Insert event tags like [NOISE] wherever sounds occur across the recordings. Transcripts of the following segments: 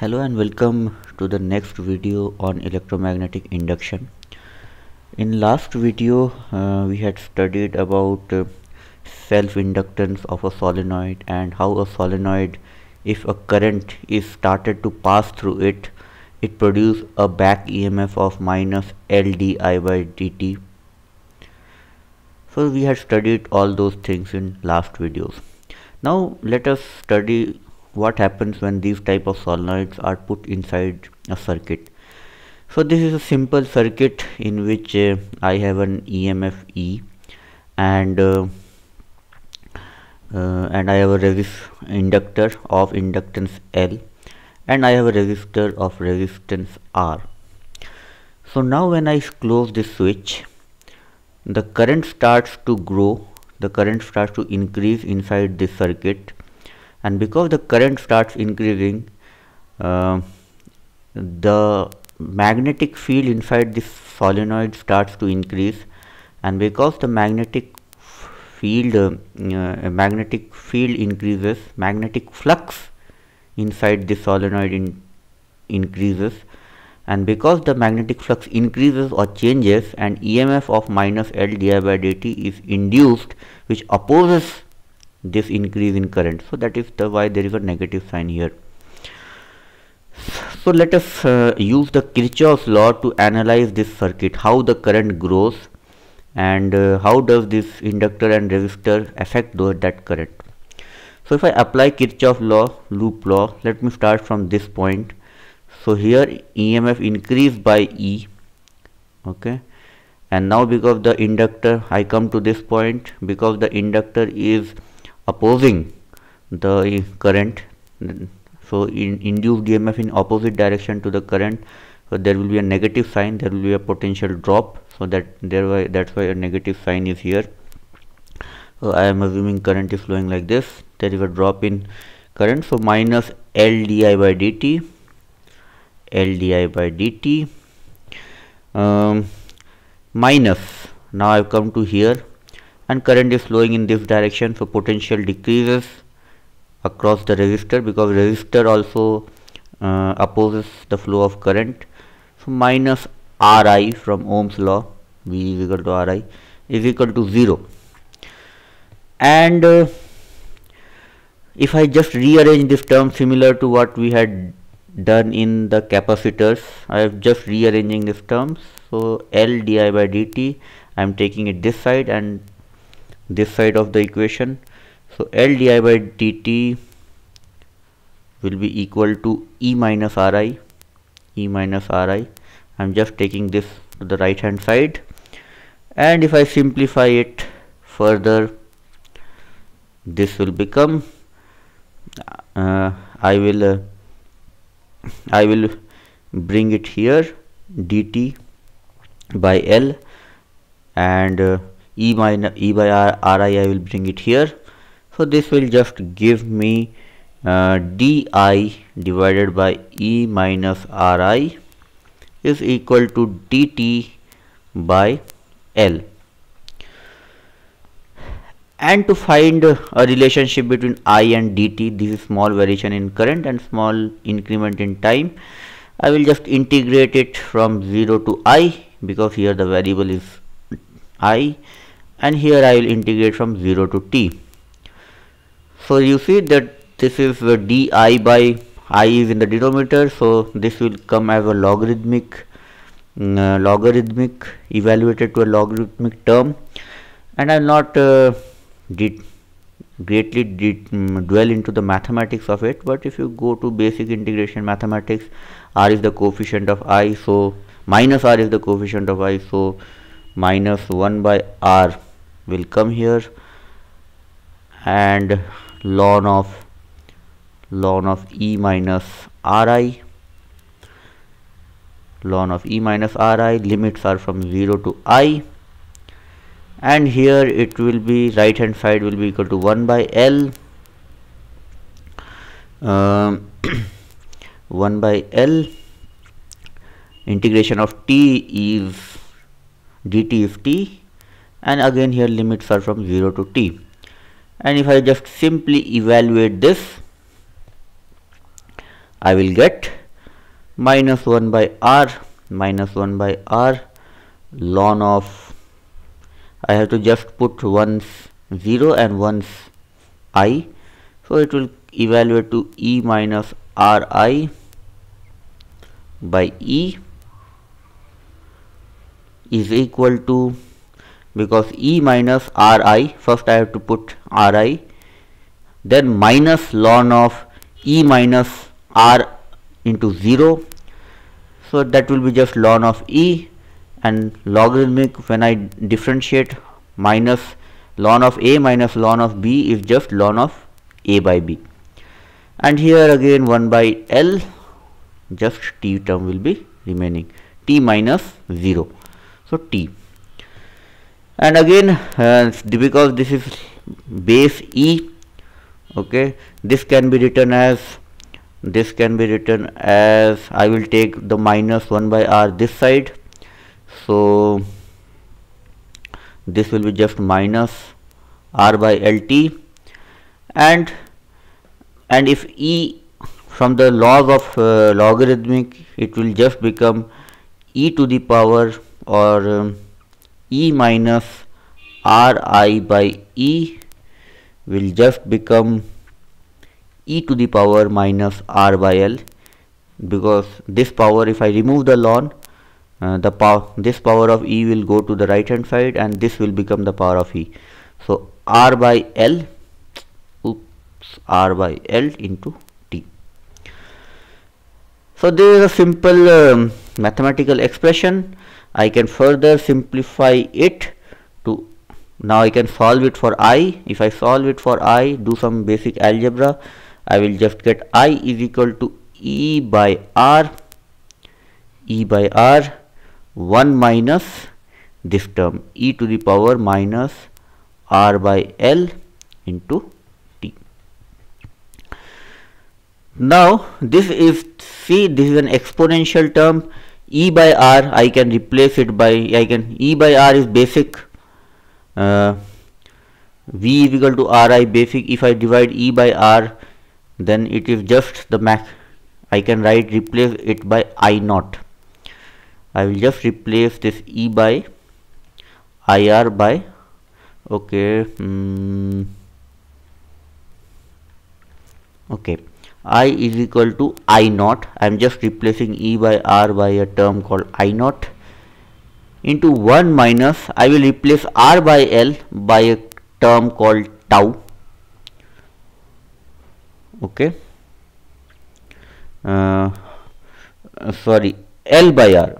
hello and welcome to the next video on electromagnetic induction in last video uh, we had studied about uh, self inductance of a solenoid and how a solenoid if a current is started to pass through it it produces a back emf of minus ldi by dt so we had studied all those things in last videos now let us study what happens when these type of solenoids are put inside a circuit so this is a simple circuit in which uh, I have an EMF E and uh, uh, and I have a resist inductor of inductance L and I have a resistor of resistance R so now when I close this switch the current starts to grow the current starts to increase inside this circuit and because the current starts increasing uh, the magnetic field inside this solenoid starts to increase and because the magnetic field uh, uh, magnetic field increases magnetic flux inside the solenoid in increases and because the magnetic flux increases or changes an EMF of minus L di by dt is induced which opposes this increase in current so that is the why there is a negative sign here so let us uh, use the Kirchhoff's law to analyze this circuit how the current grows and uh, how does this inductor and resistor affect the, that current so if I apply Kirchhoff's law loop law let me start from this point so here EMF increased by E okay and now because the inductor I come to this point because the inductor is opposing the current so in induced emf in opposite direction to the current so there will be a negative sign there will be a potential drop so that there why that's why a negative sign is here so i am assuming current is flowing like this there is a drop in current so minus l di by dt l di by dt um, minus now i've come to here and current is flowing in this direction so potential decreases across the resistor because resistor also uh, opposes the flow of current so minus Ri from Ohm's law V is equal to Ri is equal to 0 and uh, if I just rearrange this term similar to what we had done in the capacitors I am just rearranging these terms so L di by dt I am taking it this side and this side of the equation so L di by dt will be equal to E minus Ri E minus Ri I'm just taking this to the right hand side and if I simplify it further this will become uh, I will uh, I will bring it here dt by L and uh, e minus e by r, ri I will bring it here so this will just give me uh, di divided by e minus ri is equal to dt by L. And to find a relationship between I and dt, this is small variation in current and small increment in time. I will just integrate it from 0 to I because here the variable is I and here I will integrate from 0 to t. So you see that this is di by i is in the denominator so this will come as a logarithmic mm, uh, logarithmic evaluated to a logarithmic term and I will not uh, greatly mm, dwell into the mathematics of it but if you go to basic integration mathematics r is the coefficient of i so minus r is the coefficient of i so minus 1 by r will come here and ln of ln of e minus ri ln of e minus ri limits are from 0 to i and here it will be right hand side will be equal to 1 by l um, [COUGHS] 1 by l integration of t is dt is t and again here limits are from 0 to t and if I just simply evaluate this I will get minus 1 by r minus 1 by r ln of I have to just put once 0 and once i so it will evaluate to e minus ri by e is equal to because E minus Ri first I have to put Ri then minus ln of E minus R into 0 so that will be just ln of E and logarithmic when I differentiate minus ln of A minus ln of B is just ln of A by B and here again 1 by L just T term will be remaining T minus 0 so T and again uh, because this is base E okay this can be written as this can be written as I will take the minus 1 by r this side so this will be just minus r by LT and and if E from the laws of uh, logarithmic it will just become e to the power or um, E minus Ri by E will just become e to the power minus r by l because this power if I remove the ln uh, the power this power of e will go to the right hand side and this will become the power of e so r by l oops r by l into t so this is a simple um, mathematical expression I can further simplify it to now I can solve it for i if I solve it for i do some basic algebra I will just get i is equal to e by r e by r 1 minus this term e to the power minus r by l into t now this is see this is an exponential term e by r I can replace it by I can e by r is basic uh, v is equal to ri basic if I divide e by r then it is just the max I can write replace it by i naught I will just replace this e by ir by okay mm, okay i is equal to i naught i am just replacing e by r by a term called i naught into 1 minus i will replace r by l by a term called tau okay uh, sorry l by r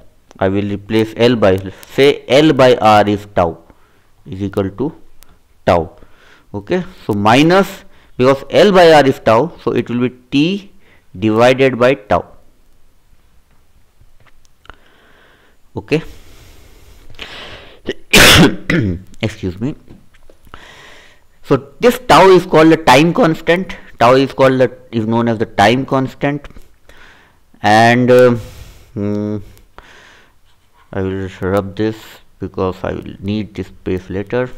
i will replace l by say l by r is tau is equal to tau okay so minus because L by R is tau so it will be T divided by tau okay [COUGHS] excuse me so this tau is called the time constant tau is called the is known as the time constant and uh, hmm, I will rub this because I will need this space later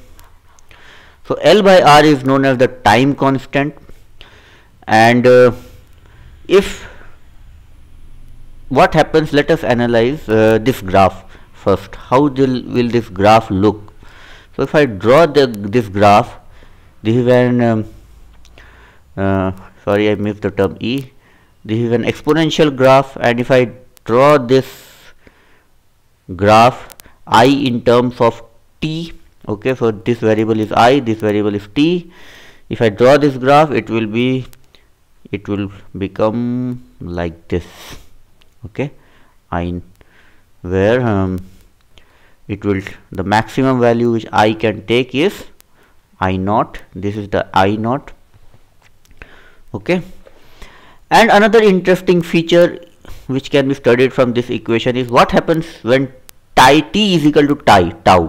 so L by R is known as the time constant and uh, if what happens let us analyze uh, this graph first how will, will this graph look so if I draw the, this graph this is an um, uh, sorry I missed the term E this is an exponential graph and if I draw this graph I in terms of T okay so this variable is i this variable is t if i draw this graph it will be it will become like this okay i where um, it will the maximum value which i can take is i naught this is the i naught okay and another interesting feature which can be studied from this equation is what happens when tie t is equal to tie tau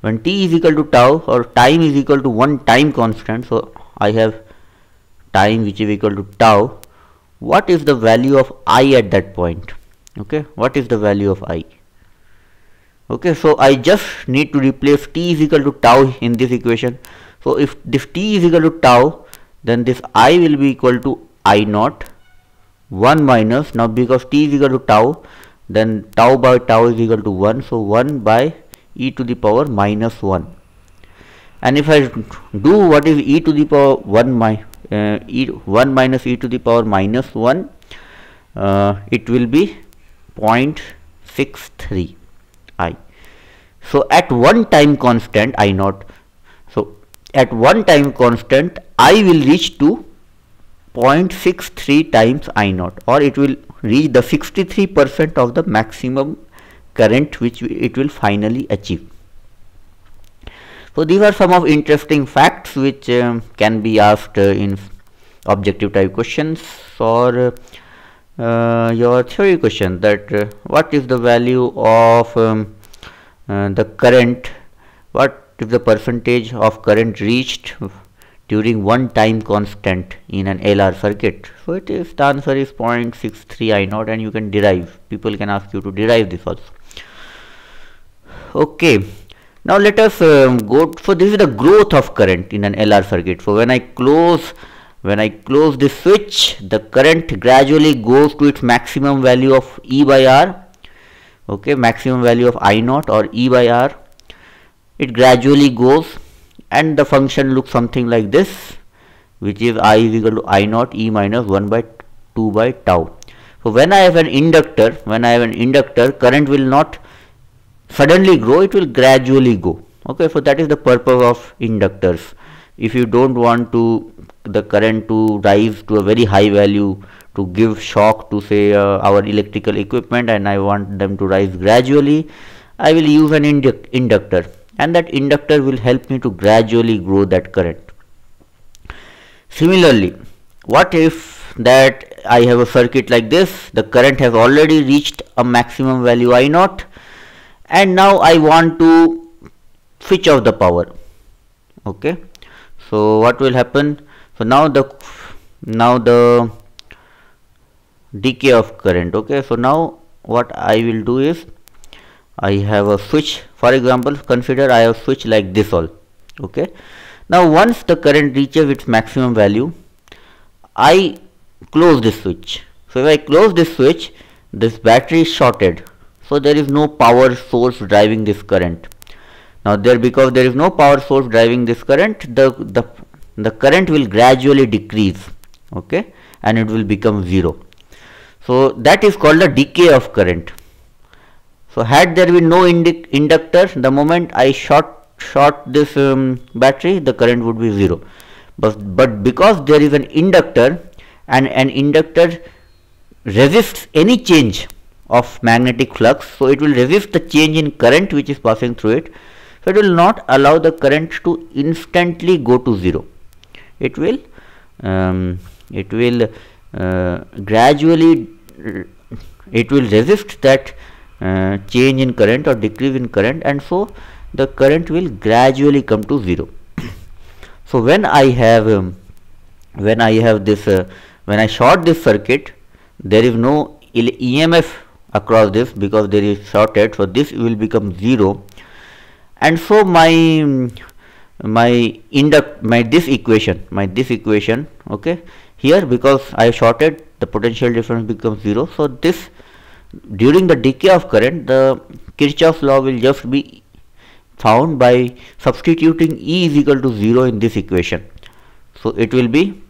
when t is equal to tau or time is equal to one time constant so I have time which is equal to tau what is the value of i at that point okay what is the value of i okay so I just need to replace t is equal to tau in this equation so if this t is equal to tau then this i will be equal to i naught 1 minus now because t is equal to tau then tau by tau is equal to 1 so 1 by e to the power minus 1 and if I do what is e to the power 1 my uh, e 1 minus e to the power minus 1 uh, it will be 0.63 i so at one time constant i not. so at one time constant i will reach to 0.63 times i not, or it will reach the 63 percent of the maximum current which it will finally achieve. So these are some of interesting facts which um, can be asked uh, in objective type questions or uh, your theory question that uh, what is the value of um, uh, the current what if the percentage of current reached during one time constant in an LR circuit so it is the answer is 0.63 I naught and you can derive people can ask you to derive this also okay now let us um, go so this is the growth of current in an LR circuit so when I close when I close this switch the current gradually goes to its maximum value of E by R okay maximum value of I naught or E by R it gradually goes and the function looks something like this which is I is equal to I naught E minus 1 by 2 by tau so when I have an inductor when I have an inductor current will not suddenly grow it will gradually go okay so that is the purpose of inductors if you don't want to the current to rise to a very high value to give shock to say uh, our electrical equipment and I want them to rise gradually I will use an indu inductor and that inductor will help me to gradually grow that current similarly what if that I have a circuit like this the current has already reached a maximum value I naught and now I want to switch off the power okay so what will happen so now the now the decay of current okay so now what I will do is I have a switch for example consider I have switch like this all okay now once the current reaches its maximum value I close this switch so if I close this switch this battery is shorted so there is no power source driving this current now there because there is no power source driving this current the the the current will gradually decrease okay and it will become zero so that is called the decay of current so had there been no inductor the moment i short short this um, battery the current would be zero but but because there is an inductor and an inductor resists any change of magnetic flux so it will resist the change in current which is passing through it so it will not allow the current to instantly go to zero it will um, it will uh, gradually uh, it will resist that uh, change in current or decrease in current and so the current will gradually come to zero [COUGHS] so when i have um, when i have this uh, when i short this circuit there is no emf across this because there is shorted so this will become 0 and so my my induct my this equation my this equation okay here because I shorted the potential difference becomes 0 so this during the decay of current the Kirchhoff's law will just be found by substituting E is equal to 0 in this equation so it will be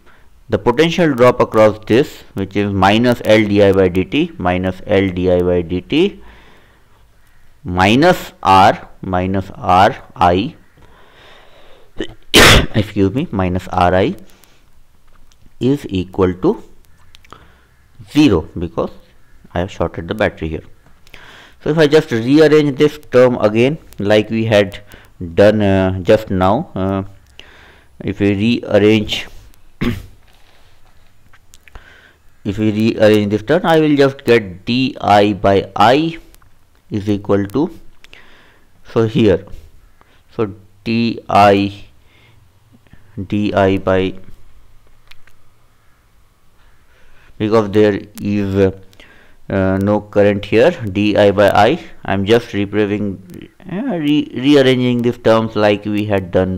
the potential drop across this which is minus L di by dt minus L di by dt minus R minus R i [COUGHS] excuse me minus R i is equal to 0 because I have shorted the battery here. So if I just rearrange this term again like we had done uh, just now uh, if we rearrange if we rearrange this term I will just get di by i is equal to so here so di di by because there is uh, no current here di by i i'm just replacing uh, re rearranging these terms like we had done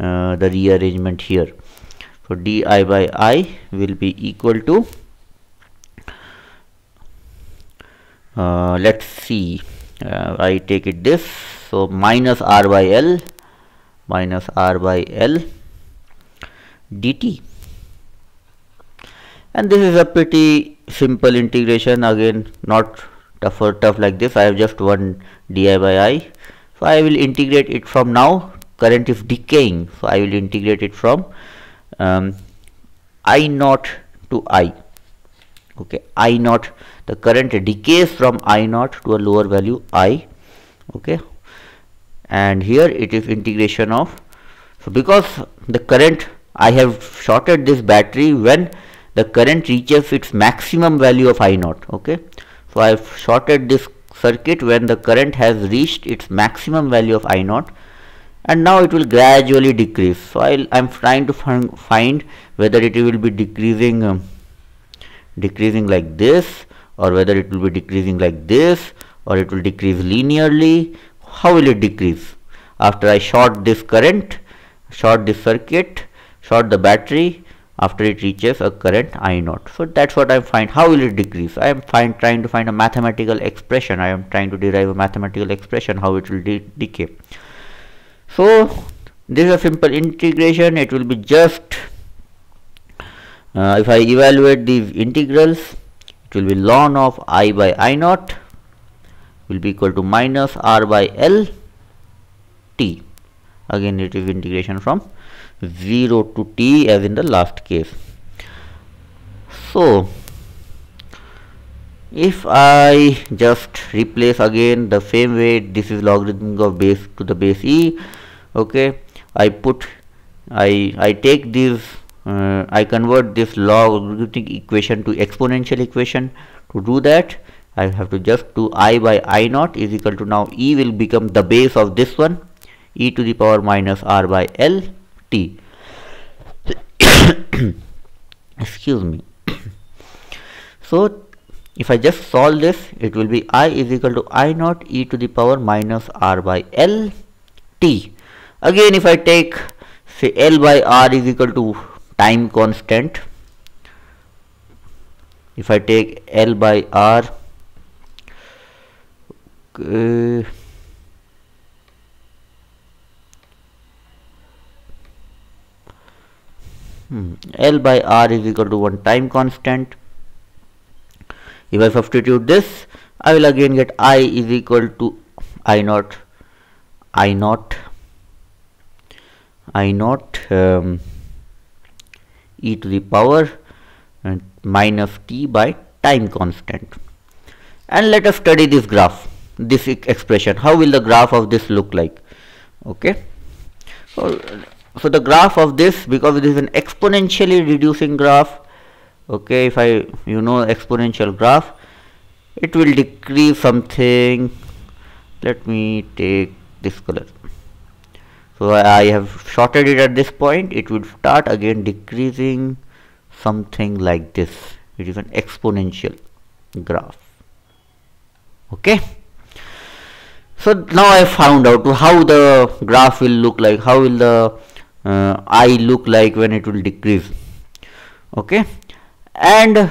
uh, the rearrangement here so di by i will be equal to Uh, let's see uh, I take it this so minus r by L minus r by L dt and this is a pretty simple integration again not tough or tough like this I have just one di by i so I will integrate it from now current is decaying so I will integrate it from um, i naught to i okay i naught the current decays from i naught to a lower value i okay and here it is integration of so because the current i have shorted this battery when the current reaches its maximum value of i naught okay so i have shorted this circuit when the current has reached its maximum value of i naught and now it will gradually decrease so i am trying to find whether it will be decreasing um, decreasing like this or whether it will be decreasing like this or it will decrease linearly how will it decrease after I short this current short this circuit short the battery after it reaches a current I naught so that's what I'm find how will it decrease I am find trying to find a mathematical expression I am trying to derive a mathematical expression how it will de decay so this is a simple integration it will be just uh, if I evaluate these integrals it will be ln of i by i naught will be equal to minus r by l t again it is integration from 0 to t as in the last case so if I just replace again the same way this is logarithmic of base to the base e okay I put I I take these uh, I convert this logarithmic equation to exponential equation to do that I have to just do i by i naught is equal to now e will become the base of this one e to the power minus r by l t [COUGHS] excuse me [COUGHS] so if I just solve this it will be i is equal to i naught e to the power minus r by l t again if I take say l by r is equal to time constant if I take L by R uh, hmm, L by R is equal to one time constant if I substitute this I will again get I is equal to I naught I naught I naught um, e to the power minus t by time constant. And let us study this graph, this expression. How will the graph of this look like? Okay. So, so the graph of this, because it is an exponentially reducing graph, okay, if I, you know, exponential graph, it will decrease something. Let me take this color so I have shorted it at this point it will start again decreasing something like this it is an exponential graph okay so now I found out how the graph will look like how will the uh, I look like when it will decrease okay and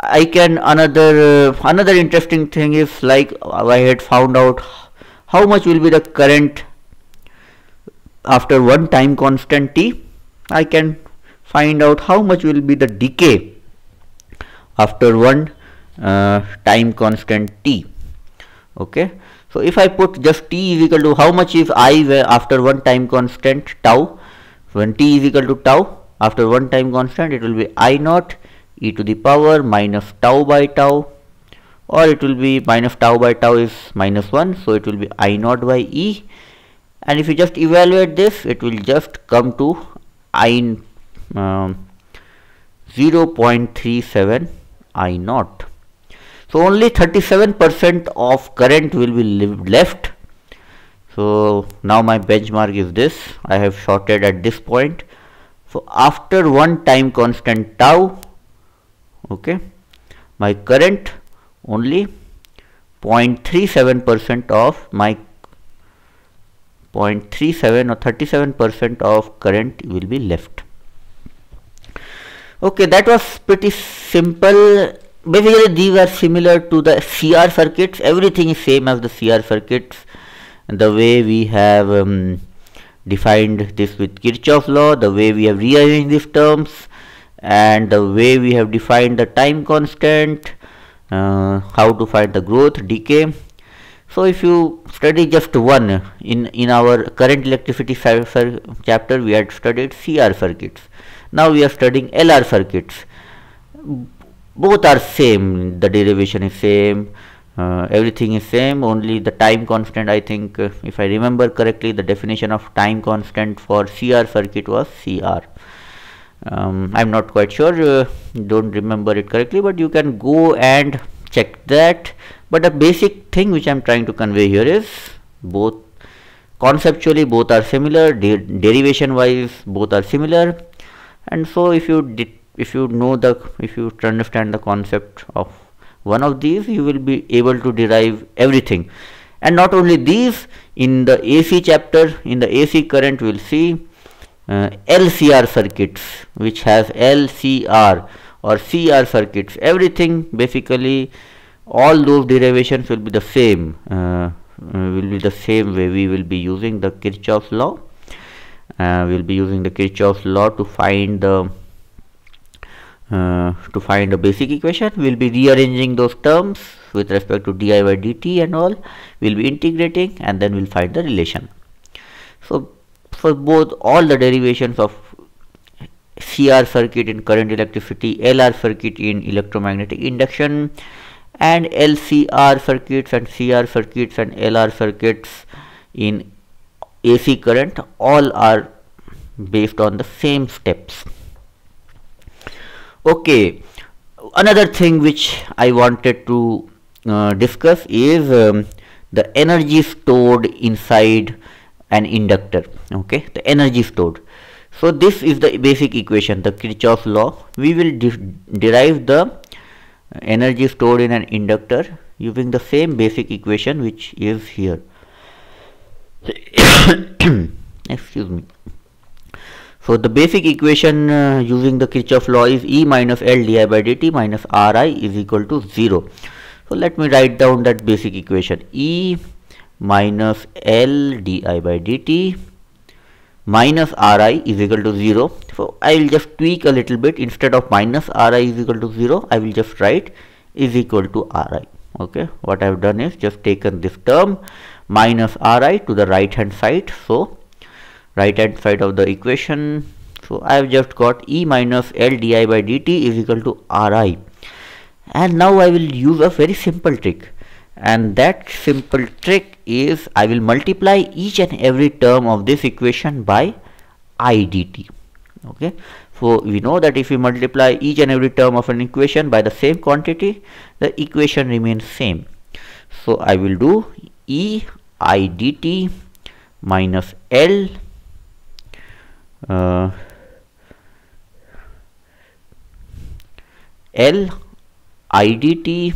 I can another uh, another interesting thing is like I had found out how much will be the current after one time constant t I can find out how much will be the decay after one uh, time constant t okay so if I put just t is equal to how much is i after one time constant tau when t is equal to tau after one time constant it will be i naught e to the power minus tau by tau or it will be minus tau by tau is minus 1 so it will be i naught by e and if you just evaluate this it will just come to i um, 0.37 i naught so only 37% of current will be left so now my benchmark is this i have shorted at this point so after one time constant tau okay my current only 0.37% of my 0.37 or 37% of current will be left. Okay, that was pretty simple. Basically, these are similar to the CR circuits. Everything is same as the CR circuits. The way we have um, defined this with Kirchhoff's law, the way we have rearranged these terms, and the way we have defined the time constant, uh, how to find the growth, decay, so if you study just one in in our current electricity chapter we had studied cr circuits now we are studying lr circuits both are same the derivation is same uh, everything is same only the time constant i think uh, if i remember correctly the definition of time constant for cr circuit was cr um, i'm not quite sure uh, don't remember it correctly but you can go and check that but the basic thing which I'm trying to convey here is both conceptually both are similar de derivation wise both are similar and so if you if you know the if you understand the concept of one of these you will be able to derive everything and not only these in the AC chapter in the AC current we'll see uh, LCR circuits which has LCR or CR circuits everything basically all those derivations will be the same uh, uh, will be the same way we will be using the Kirchhoff's law uh, we'll be using the Kirchhoff's law to find the uh, to find a basic equation we'll be rearranging those terms with respect to di by dt and all we'll be integrating and then we'll find the relation so for both all the derivations of CR circuit in current electricity, LR circuit in electromagnetic induction and LCR circuits and CR circuits and LR circuits in AC current all are based on the same steps. Okay, another thing which I wanted to uh, discuss is um, the energy stored inside an inductor okay the energy stored so this is the basic equation, the Kirchhoff's law. We will derive the energy stored in an inductor using the same basic equation which is here. [COUGHS] Excuse me. So the basic equation uh, using the Kirchhoff's law is E minus L di by dt minus Ri is equal to 0. So let me write down that basic equation E minus L di by dt minus ri is equal to 0 so I will just tweak a little bit instead of minus ri is equal to 0 I will just write is equal to ri okay what I have done is just taken this term minus ri to the right hand side so right hand side of the equation so I have just got E minus L di by dt is equal to ri and now I will use a very simple trick and that simple trick is I will multiply each and every term of this equation by i dt okay so we know that if we multiply each and every term of an equation by the same quantity the equation remains same so I will do e i dt minus L uh, L i dt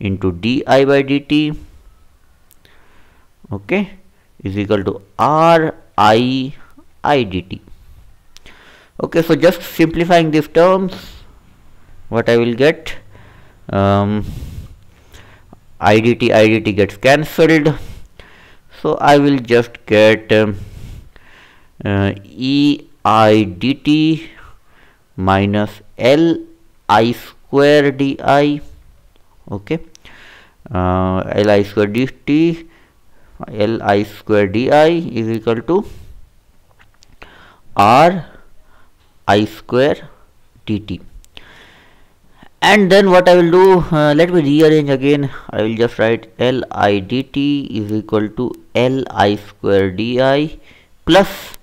into di by dt okay is equal to R i i d t. okay so just simplifying these terms what i will get um, gets cancelled so i will just get um, uh, minus l i square di okay uh, l i square dt L i square d i is equal to R i square dt and then what I will do uh, let me rearrange again I will just write L i dt is equal to L i square d i plus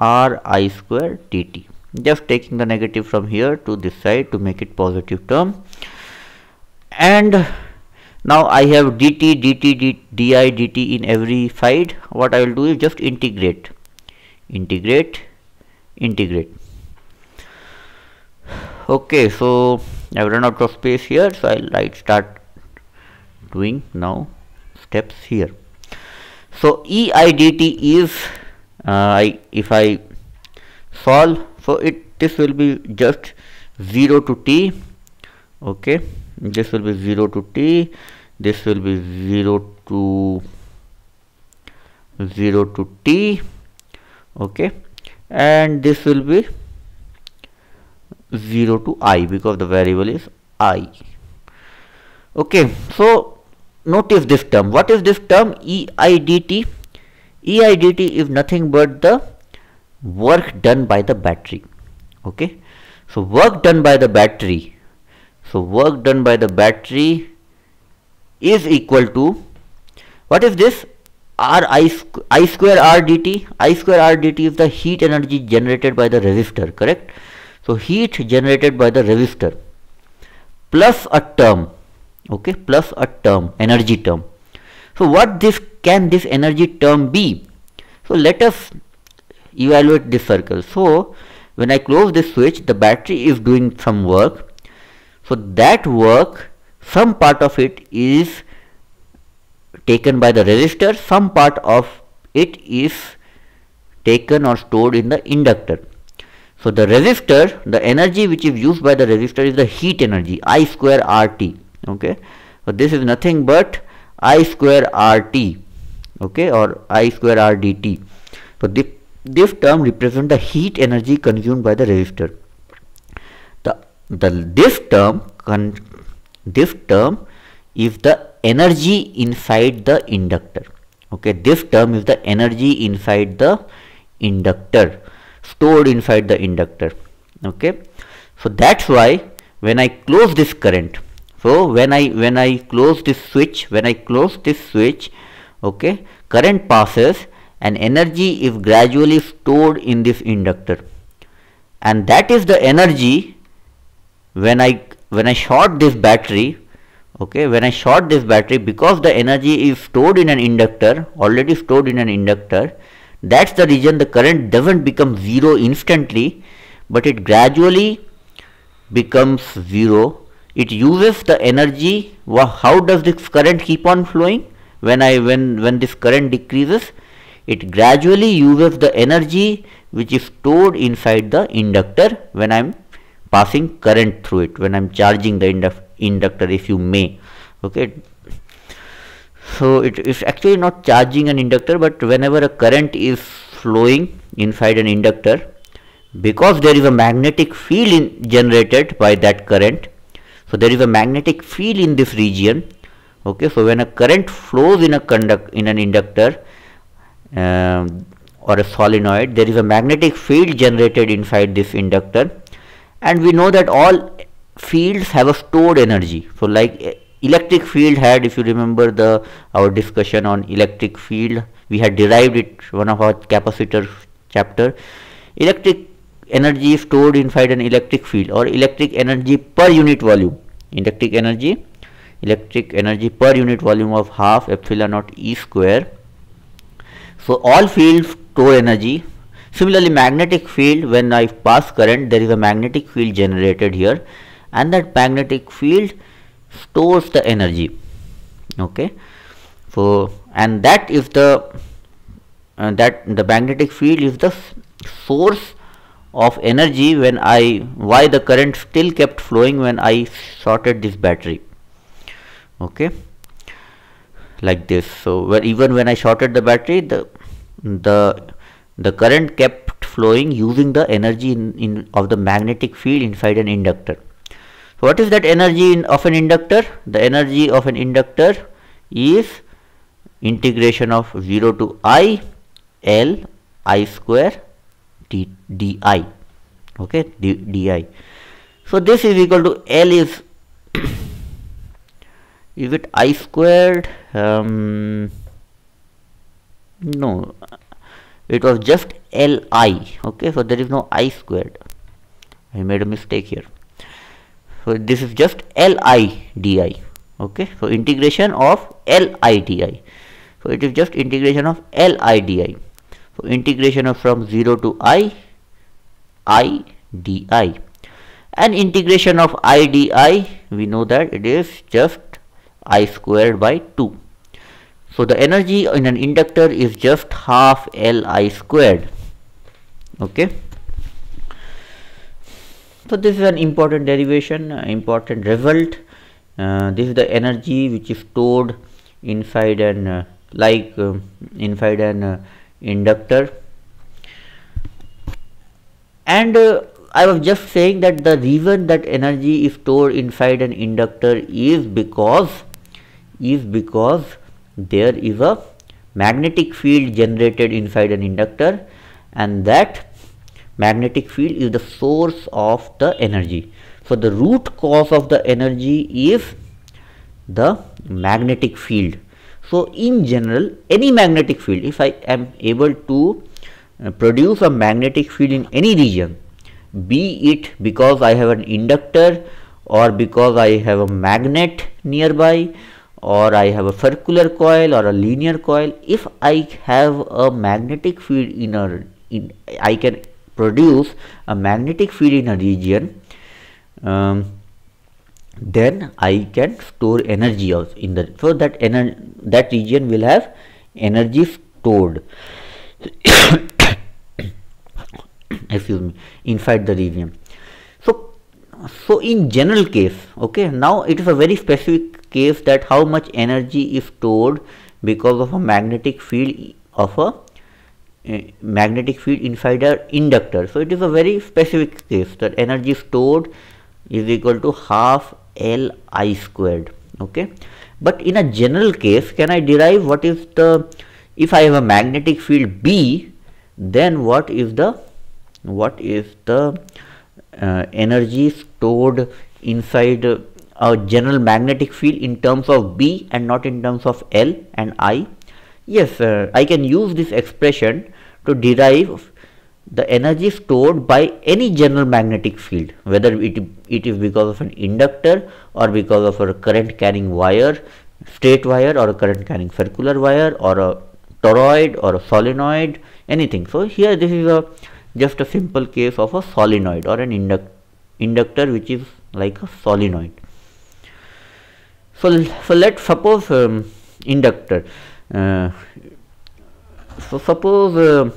R i square dt just taking the negative from here to this side to make it positive term and now I have dt dt di dt in every side what I will do is just integrate integrate integrate okay so I've run out of space here so I'll, I'll start doing now steps here so dt is uh, I if I solve so it this will be just 0 to t okay this will be 0 to t this will be 0 to 0 to t okay and this will be 0 to i because the variable is i okay so notice this term what is this term eidt eidt is nothing but the work done by the battery okay so work done by the battery so work done by the battery is equal to what is this r I, I square r dt I square r dt is the heat energy generated by the resistor correct so heat generated by the resistor plus a term okay plus a term energy term so what this can this energy term be so let us evaluate this circle so when I close this switch the battery is doing some work so that work some part of it is taken by the resistor some part of it is taken or stored in the inductor so the resistor the energy which is used by the resistor is the heat energy i square rt okay so this is nothing but i square rt okay or i square r dt so this, this term represents the heat energy consumed by the resistor the, the this term con diff term if the energy inside the inductor okay diff term is the energy inside the inductor stored inside the inductor okay so that's why when i close this current so when i when i close this switch when i close this switch okay current passes and energy is gradually stored in this inductor and that is the energy when i when I short this battery okay when I short this battery because the energy is stored in an inductor already stored in an inductor that's the reason the current doesn't become zero instantly but it gradually becomes zero it uses the energy how does this current keep on flowing when I when when this current decreases it gradually uses the energy which is stored inside the inductor when I'm passing current through it when I'm charging the inductor if you may okay so it is actually not charging an inductor but whenever a current is flowing inside an inductor because there is a magnetic field in, generated by that current so there is a magnetic field in this region okay so when a current flows in a conduct in an inductor um, or a solenoid there is a magnetic field generated inside this inductor and we know that all fields have a stored energy so like eh, electric field had if you remember the our discussion on electric field we had derived it one of our capacitor chapter electric energy stored inside an electric field or electric energy per unit volume electric energy electric energy per unit volume of half epsilon naught e square so all fields store energy Similarly, magnetic field, when I pass current, there is a magnetic field generated here and that magnetic field stores the energy. Okay. So, and that is the, uh, that the magnetic field is the source of energy when I, why the current still kept flowing when I shorted this battery. Okay like this so even when I shorted the battery the the the current kept flowing using the energy in, in, of the magnetic field inside an inductor so what is that energy in, of an inductor the energy of an inductor is integration of 0 to i l i square d, di okay d, di so this is equal to l is [COUGHS] is it i squared um, no it was just li okay so there is no i squared I made a mistake here so this is just li di okay so integration of li di so it is just integration of li di so integration of from 0 to i i di and integration of i di we know that it is just i squared by 2 so the energy in an inductor is just half Li squared. Okay. So this is an important derivation, uh, important result. Uh, this is the energy which is stored inside an uh, like uh, inside an uh, inductor. And uh, I was just saying that the reason that energy is stored inside an inductor is because is because there is a magnetic field generated inside an inductor and that magnetic field is the source of the energy. So the root cause of the energy is the magnetic field. So in general any magnetic field if I am able to uh, produce a magnetic field in any region be it because I have an inductor or because I have a magnet nearby or I have a circular coil or a linear coil if I have a magnetic field in a in I can produce a magnetic field in a region um, then I can store energy of in the so that energy that region will have energy stored [COUGHS] excuse me inside the region so so in general case okay now it is a very specific case that how much energy is stored because of a magnetic field of a uh, magnetic field inside an inductor. So it is a very specific case that energy stored is equal to half L I squared. Okay, but in a general case, can I derive what is the if I have a magnetic field B, then what is the what is the uh, energy stored inside a general magnetic field in terms of B and not in terms of L and I? Yes, uh, I can use this expression to derive the energy stored by any general magnetic field, whether it, it is because of an inductor or because of a current carrying wire, straight wire or a current carrying circular wire or a toroid or a solenoid, anything. So here this is a just a simple case of a solenoid or an induct inductor which is like a solenoid. So, so let's suppose um, inductor uh, so suppose uh,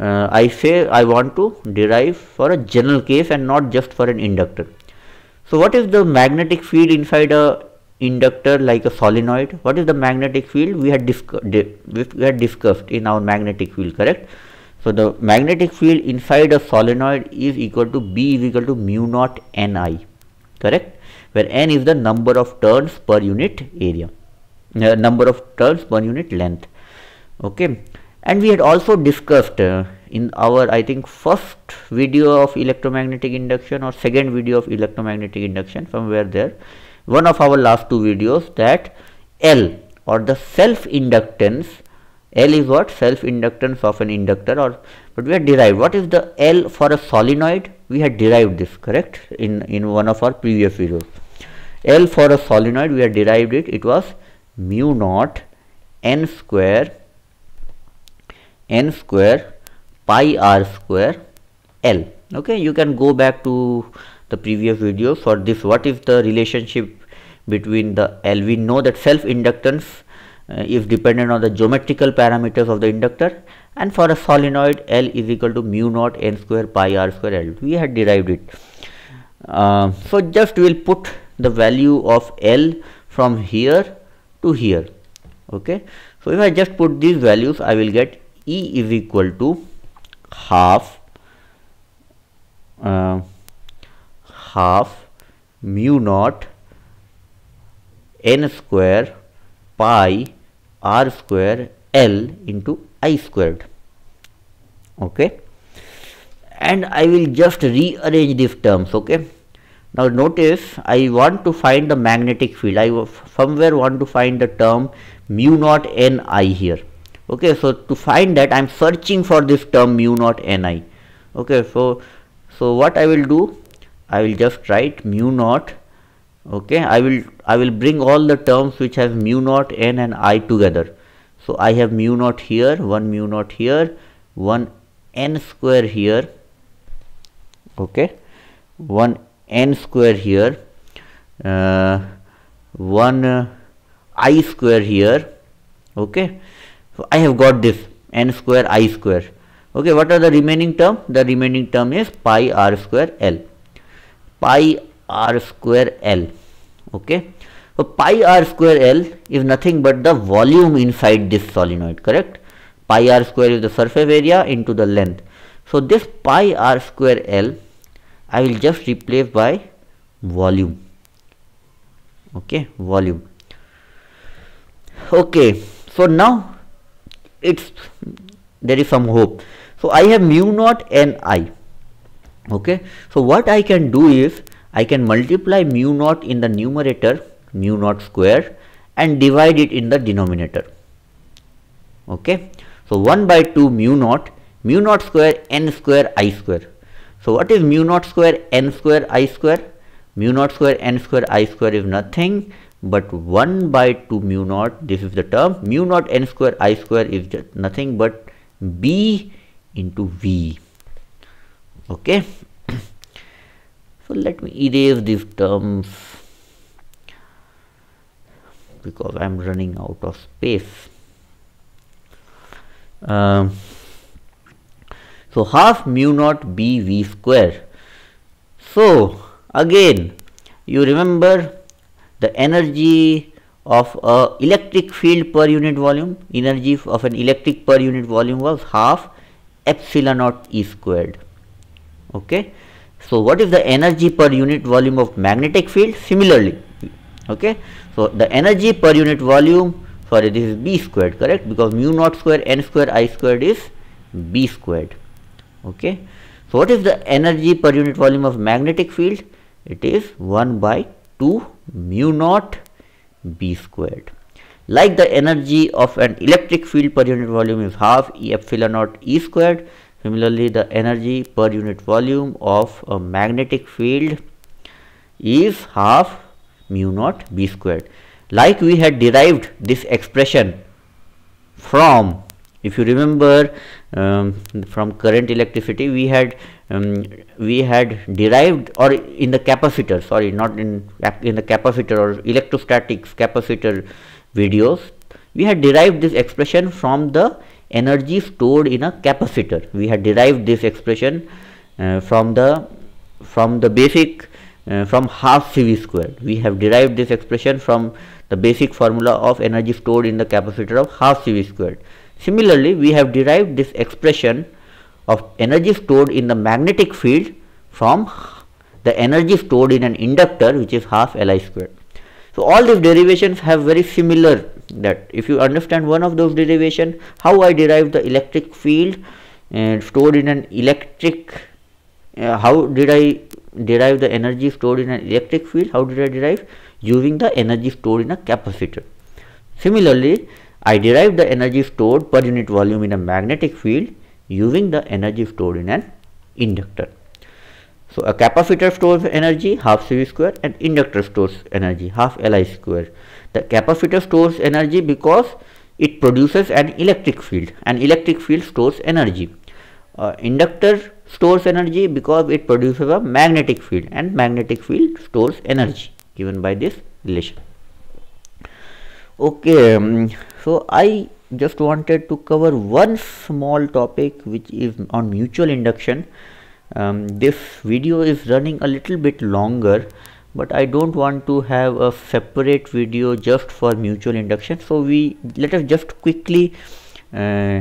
uh, I say I want to derive for a general case and not just for an inductor so what is the magnetic field inside a inductor like a solenoid what is the magnetic field we had, we had discussed in our magnetic field correct so the magnetic field inside a solenoid is equal to B is equal to mu naught Ni correct where n is the number of turns per unit area uh, number of turns per unit length okay and we had also discussed uh, in our I think first video of electromagnetic induction or second video of electromagnetic induction somewhere there one of our last two videos that L or the self inductance L is what self inductance of an inductor or but we had derived what is the L for a solenoid we had derived this correct in in one of our previous videos L for a solenoid we had derived it it was mu naught n square n square pi r square L okay you can go back to the previous video for this what is the relationship between the L we know that self inductance uh, is dependent on the geometrical parameters of the inductor and for a solenoid L is equal to mu naught n square pi r square L we had derived it uh, so just we will put the value of L from here to here okay so if I just put these values I will get E is equal to half uh, half mu naught n square pi r square L into I squared okay and I will just rearrange these terms okay now notice I want to find the magnetic field. I somewhere want to find the term mu naught ni here. Okay, so to find that I'm searching for this term mu naught ni. Okay, so so what I will do? I will just write mu naught. Okay, I will I will bring all the terms which have mu naught n and i together. So I have mu naught here, one mu naught here, one n square here. Okay, one n square here uh, one uh, i square here okay so i have got this n square i square okay what are the remaining term the remaining term is pi r square l pi r square l okay so pi r square l is nothing but the volume inside this solenoid correct pi r square is the surface area into the length so this pi r square l I will just replace by volume okay volume okay so now it's there is some hope so I have mu naught and I okay so what I can do is I can multiply mu naught in the numerator mu naught square and divide it in the denominator okay so 1 by 2 mu naught mu naught square n square i square so what is mu naught square n square i square? Mu naught square n square i square is nothing but 1 by 2 mu naught. This is the term. Mu naught n square i square is just nothing but b into v. Okay. [CLEARS THROAT] so let me erase these terms because I'm running out of space. Um, so half mu naught b v square. So again you remember the energy of a electric field per unit volume energy of an electric per unit volume was half epsilon naught e squared okay so what is the energy per unit volume of magnetic field similarly okay so the energy per unit volume sorry this is b squared correct because mu naught square n square i squared is b squared okay so what is the energy per unit volume of magnetic field it is 1 by 2 mu naught b squared like the energy of an electric field per unit volume is half e epsilon naught e squared similarly the energy per unit volume of a magnetic field is half mu naught b squared like we had derived this expression from if you remember um, from current electricity we had um, we had derived or in the capacitor sorry not in in the capacitor or electrostatics capacitor videos we had derived this expression from the energy stored in a capacitor we had derived this expression uh, from the from the basic uh, from half cv squared we have derived this expression from the basic formula of energy stored in the capacitor of half cv squared Similarly, we have derived this expression of energy stored in the magnetic field from the energy stored in an inductor which is half Li squared. So all these derivations have very similar that if you understand one of those derivation, how I derive the electric field uh, stored in an electric, uh, how did I derive the energy stored in an electric field, how did I derive using the energy stored in a capacitor. Similarly, I derive the energy stored per unit volume in a magnetic field using the energy stored in an inductor. So a capacitor stores energy half CV square and inductor stores energy half Li square. The capacitor stores energy because it produces an electric field and electric field stores energy. Uh, inductor stores energy because it produces a magnetic field and magnetic field stores energy given by this relation. Okay. Um, so i just wanted to cover one small topic which is on mutual induction um, this video is running a little bit longer but i don't want to have a separate video just for mutual induction so we let us just quickly uh,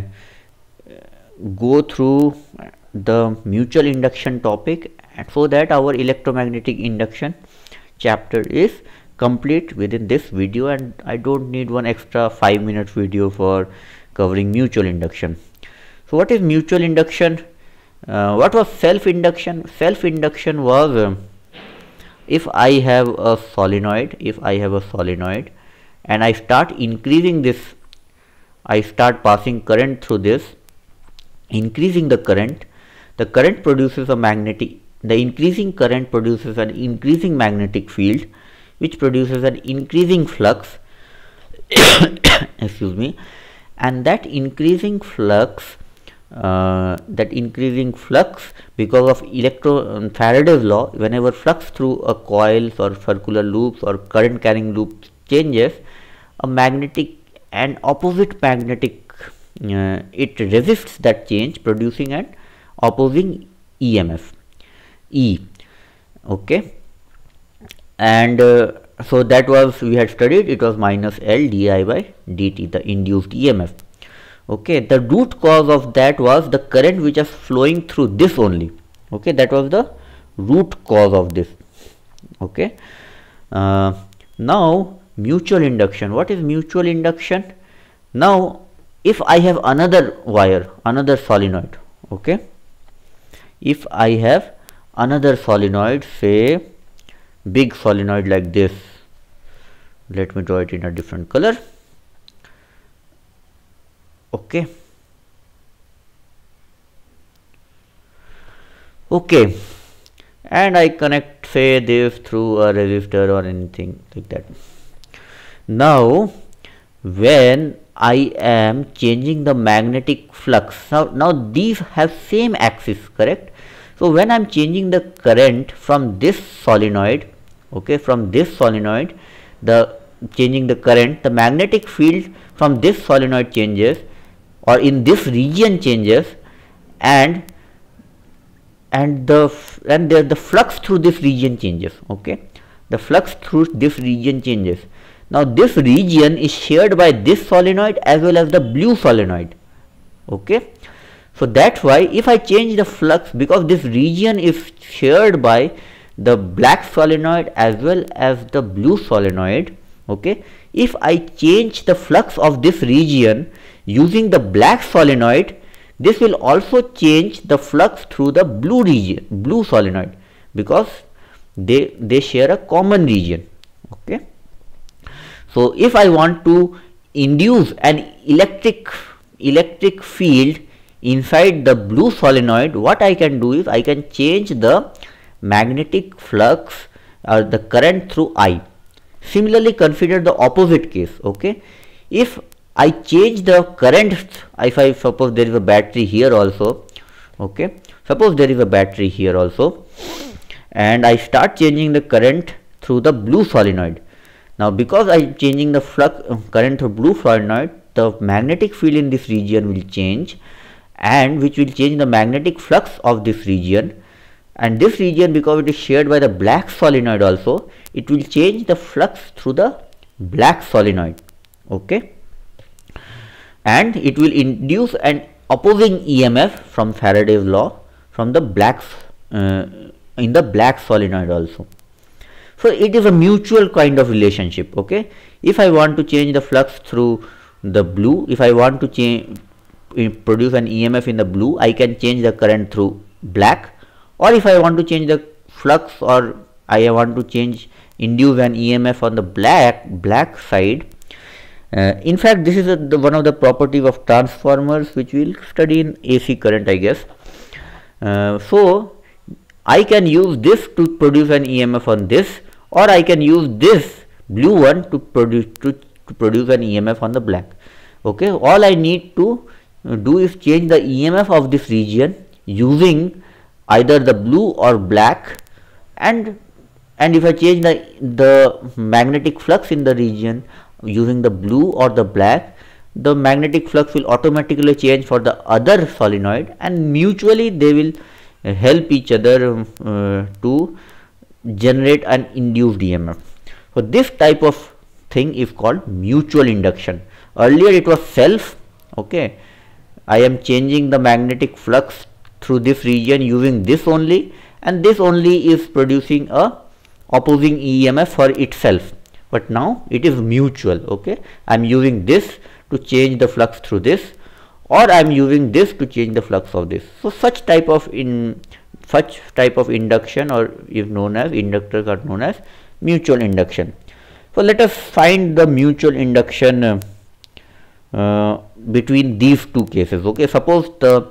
go through the mutual induction topic and so that our electromagnetic induction chapter is complete within this video and I don't need one extra 5 minute video for covering mutual induction. So what is mutual induction? Uh, what was self induction? Self induction was uh, if I have a solenoid, if I have a solenoid and I start increasing this, I start passing current through this, increasing the current, the current produces a magnetic, the increasing current produces an increasing magnetic field which produces an increasing flux [COUGHS] excuse me and that increasing flux uh, that increasing flux because of electro um, Faraday's law whenever flux through a coil or circular loops or current carrying loop changes a magnetic and opposite magnetic uh, it resists that change producing an opposing EMF E okay and uh, so that was we had studied it was minus L di by dt the induced EMF okay the root cause of that was the current which is flowing through this only okay that was the root cause of this okay uh, now mutual induction what is mutual induction now if I have another wire another solenoid okay if I have another solenoid say big solenoid like this let me draw it in a different color okay okay and I connect say this through a resistor or anything like that now when I am changing the magnetic flux now now these have same axis correct so when I'm changing the current from this solenoid okay from this solenoid the changing the current the magnetic field from this solenoid changes or in this region changes and and the and the, the flux through this region changes okay the flux through this region changes now this region is shared by this solenoid as well as the blue solenoid okay so that's why if i change the flux because this region is shared by the black solenoid as well as the blue solenoid okay if I change the flux of this region using the black solenoid this will also change the flux through the blue region blue solenoid because they they share a common region okay so if I want to induce an electric electric field inside the blue solenoid what I can do is I can change the magnetic flux or uh, the current through I. Similarly, consider the opposite case. Okay, if I change the current, if I suppose there is a battery here also, okay, suppose there is a battery here also, and I start changing the current through the blue solenoid. Now, because I am changing the flux uh, current through blue solenoid, the magnetic field in this region will change and which will change the magnetic flux of this region and this region because it is shared by the black solenoid also it will change the flux through the black solenoid okay and it will induce an opposing EMF from Faraday's law from the black uh, in the black solenoid also so it is a mutual kind of relationship okay if I want to change the flux through the blue if I want to change produce an EMF in the blue I can change the current through black or if I want to change the flux or I want to change induce an EMF on the black black side uh, in fact this is a, the, one of the properties of transformers which we'll study in AC current I guess uh, so I can use this to produce an EMF on this or I can use this blue one to produce to, to produce an EMF on the black okay all I need to uh, do is change the EMF of this region using either the blue or black and and if I change the, the magnetic flux in the region using the blue or the black the magnetic flux will automatically change for the other solenoid and mutually they will help each other um, uh, to generate an induced EMF. So this type of thing is called mutual induction. Earlier it was self okay I am changing the magnetic flux through this region using this only and this only is producing a opposing EMF for itself but now it is mutual okay I'm using this to change the flux through this or I'm using this to change the flux of this so such type of in such type of induction or is known as inductors are known as mutual induction so let us find the mutual induction uh, uh, between these two cases okay suppose the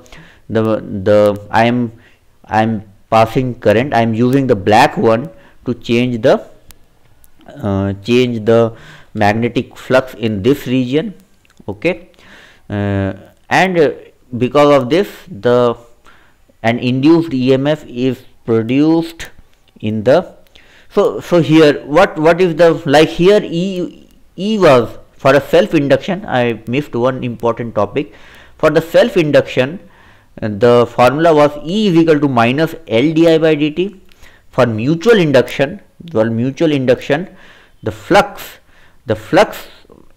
the the I am I am passing current I am using the black one to change the uh, change the magnetic flux in this region okay uh, and uh, because of this the an induced EMF is produced in the so so here what what is the like here E E was for a self induction I missed one important topic for the self induction the formula was E is equal to minus L di by dt. For mutual induction, well, mutual induction, the flux, the flux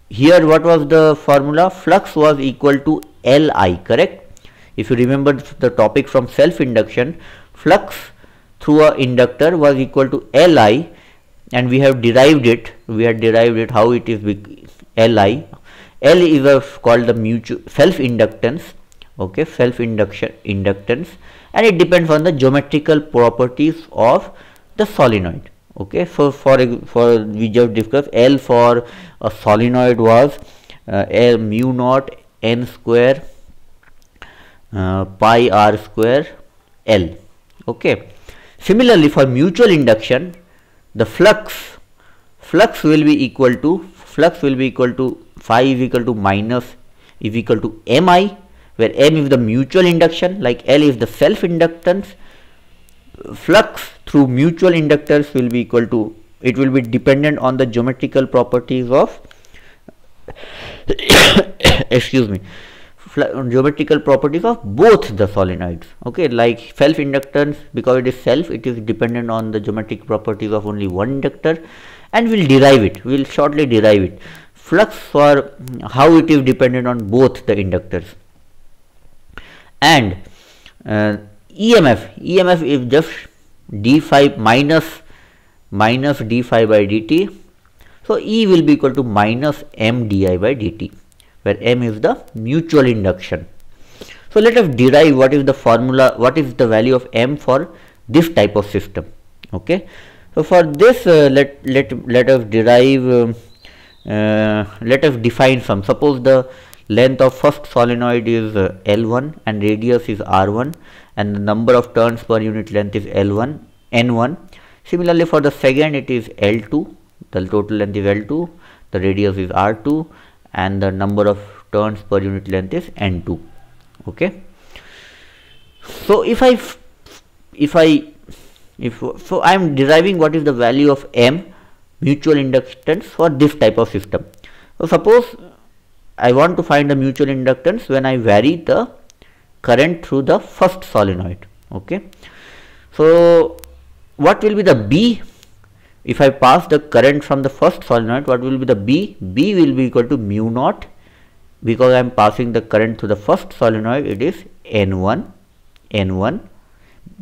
here what was the formula? Flux was equal to Li, correct? If you remember the topic from self-induction, flux through a inductor was equal to Li and we have derived it we had derived it how it is li l is a, called the mutual self inductance okay self induction inductance and it depends on the geometrical properties of the solenoid okay so for for we just discussed l for a solenoid was uh, l mu naught n square uh, pi r square l okay similarly for mutual induction the flux flux will be equal to flux will be equal to phi is equal to minus is equal to mi where M is the mutual induction like L is the self inductance flux through mutual inductors will be equal to it will be dependent on the geometrical properties of [COUGHS] excuse me geometrical properties of both the solenoids okay like self inductance because it is self it is dependent on the geometric properties of only one inductor and we'll derive it we'll shortly derive it flux for how it is dependent on both the inductors and uh, EMF EMF is just d5 minus minus d5 by dt so E will be equal to minus M di by dt where m is the mutual induction so let us derive what is the formula what is the value of m for this type of system okay so for this uh, let let let us derive uh, uh, let us define some suppose the length of first solenoid is uh, L1 and radius is R1 and the number of turns per unit length is L1 N1 similarly for the second it is L2 the total length is L2 the radius is R2 and the number of turns per unit length is N2 okay so if I if I if so I am deriving what is the value of M mutual inductance for this type of system so suppose I want to find the mutual inductance when I vary the current through the first solenoid okay so what will be the B if I pass the current from the first solenoid what will be the B B will be equal to mu naught because I am passing the current through the first solenoid it is N1 N1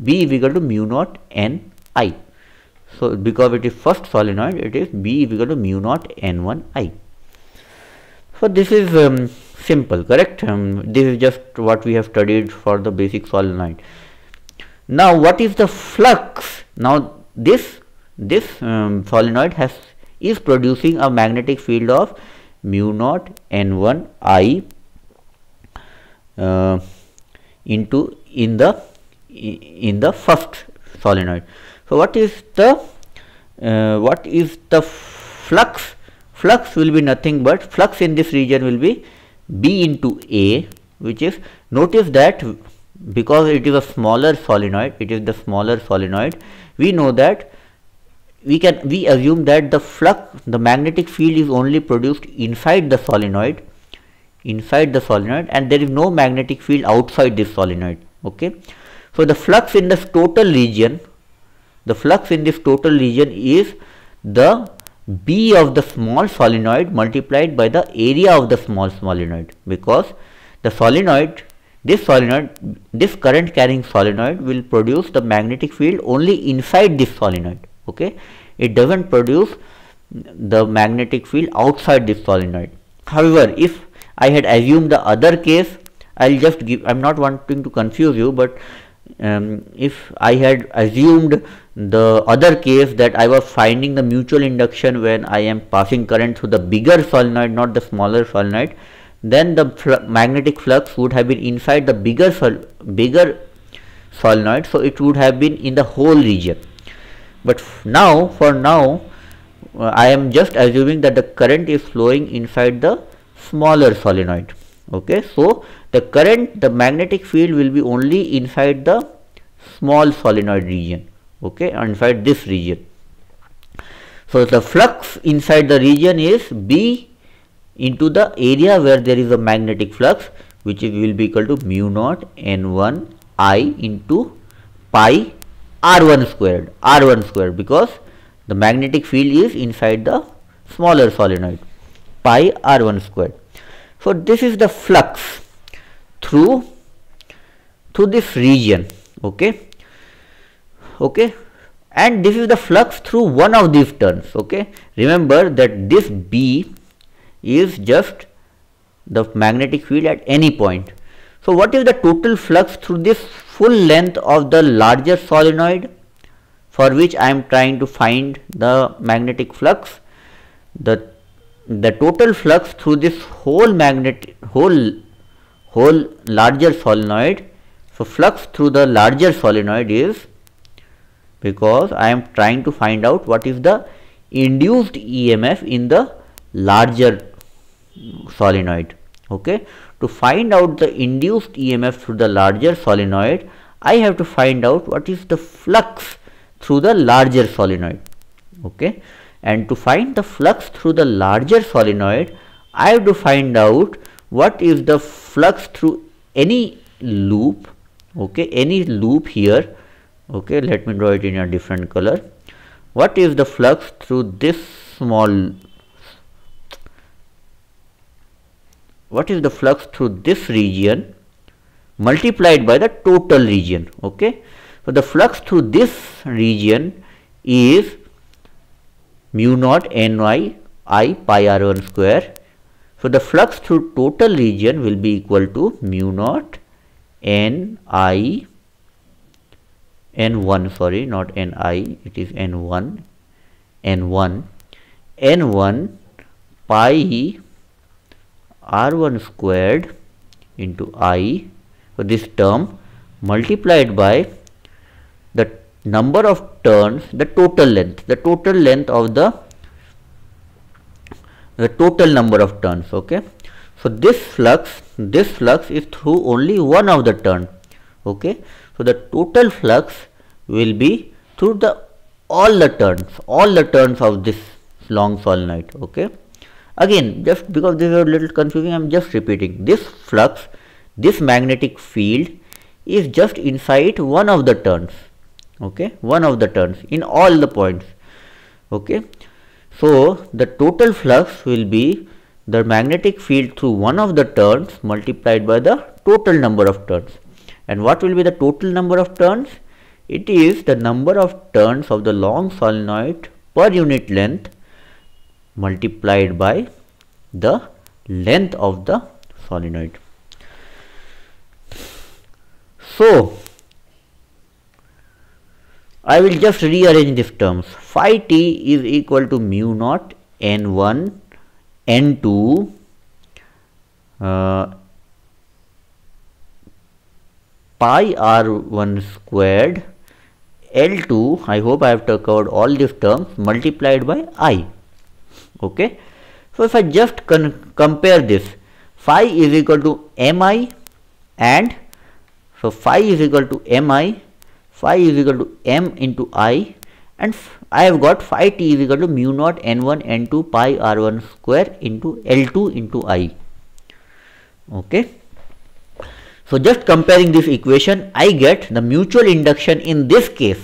B is equal to mu naught N I so because it is first solenoid it is B is equal to mu naught N1 I so this is um, simple correct um, this is just what we have studied for the basic solenoid now what is the flux now this this um, solenoid has is producing a magnetic field of mu naught n1 i uh, into in the in the first solenoid so what is the uh, what is the flux flux will be nothing but flux in this region will be B into A which is notice that because it is a smaller solenoid it is the smaller solenoid we know that we can we assume that the flux the magnetic field is only produced inside the solenoid inside the solenoid and there is no magnetic field outside this solenoid okay so the flux in this total region the flux in this total region is the b of the small solenoid multiplied by the area of the small solenoid because the solenoid this solenoid this current carrying solenoid will produce the magnetic field only inside this solenoid okay it doesn't produce the magnetic field outside this solenoid however if i had assumed the other case i'll just give i'm not wanting to confuse you but um, if i had assumed the other case that I was finding the mutual induction when I am passing current through the bigger solenoid not the smaller solenoid then the fl magnetic flux would have been inside the bigger sol bigger solenoid so it would have been in the whole region but now for now uh, I am just assuming that the current is flowing inside the smaller solenoid okay so the current the magnetic field will be only inside the small solenoid region okay inside this region so the flux inside the region is b into the area where there is a magnetic flux which will be equal to mu naught n1 i into pi r1 squared r1 squared because the magnetic field is inside the smaller solenoid pi r1 squared so this is the flux through through this region okay okay and this is the flux through one of these turns okay remember that this b is just the magnetic field at any point so what is the total flux through this full length of the larger solenoid for which i am trying to find the magnetic flux the the total flux through this whole magnet whole whole larger solenoid so flux through the larger solenoid is because I am trying to find out what is the induced EMF in the larger solenoid okay to find out the induced EMF through the larger solenoid I have to find out what is the flux through the larger solenoid okay and to find the flux through the larger solenoid I have to find out what is the flux through any loop okay any loop here okay let me draw it in a different color what is the flux through this small what is the flux through this region multiplied by the total region okay so the flux through this region is mu naught ni pi r1 square so the flux through total region will be equal to mu naught n i n1 sorry not ni it is n1 n1 n1 pi r1 squared into i so this term multiplied by the number of turns the total length the total length of the the total number of turns okay so this flux this flux is through only one of the turn okay so the total flux will be through the all the turns, all the turns of this long solenoid. Okay. Again, just because this is a little confusing, I'm just repeating. This flux, this magnetic field is just inside one of the turns. Okay, one of the turns in all the points. Okay. So the total flux will be the magnetic field through one of the turns multiplied by the total number of turns and what will be the total number of turns? It is the number of turns of the long solenoid per unit length multiplied by the length of the solenoid. So, I will just rearrange these terms. Phi t is equal to mu naught n1 n2 uh, pi r1 squared L2 I hope I have covered all these terms multiplied by I okay so if I just compare this phi is equal to mi and so phi is equal to mi phi is equal to m into i and I have got phi t is equal to mu naught n1 n2 pi r1 square into L2 into i okay so just comparing this equation, I get the mutual induction in this case.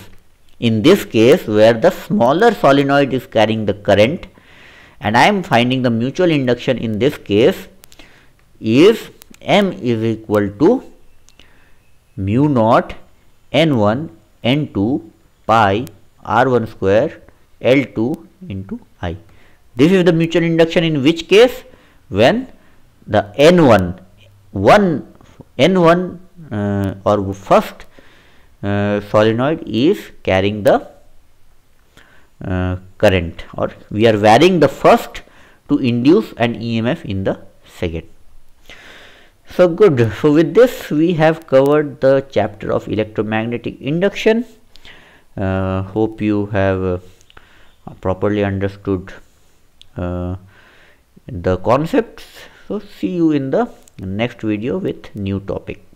In this case where the smaller solenoid is carrying the current and I am finding the mutual induction in this case is M is equal to mu naught N1 N2 pi R1 square L2 into I. This is the mutual induction in which case when the N1 one N1 uh, or first uh, solenoid is carrying the uh, current or we are varying the first to induce an EMF in the second. So good. So with this we have covered the chapter of electromagnetic induction. Uh, hope you have uh, properly understood uh, the concepts. So see you in the next video with new topic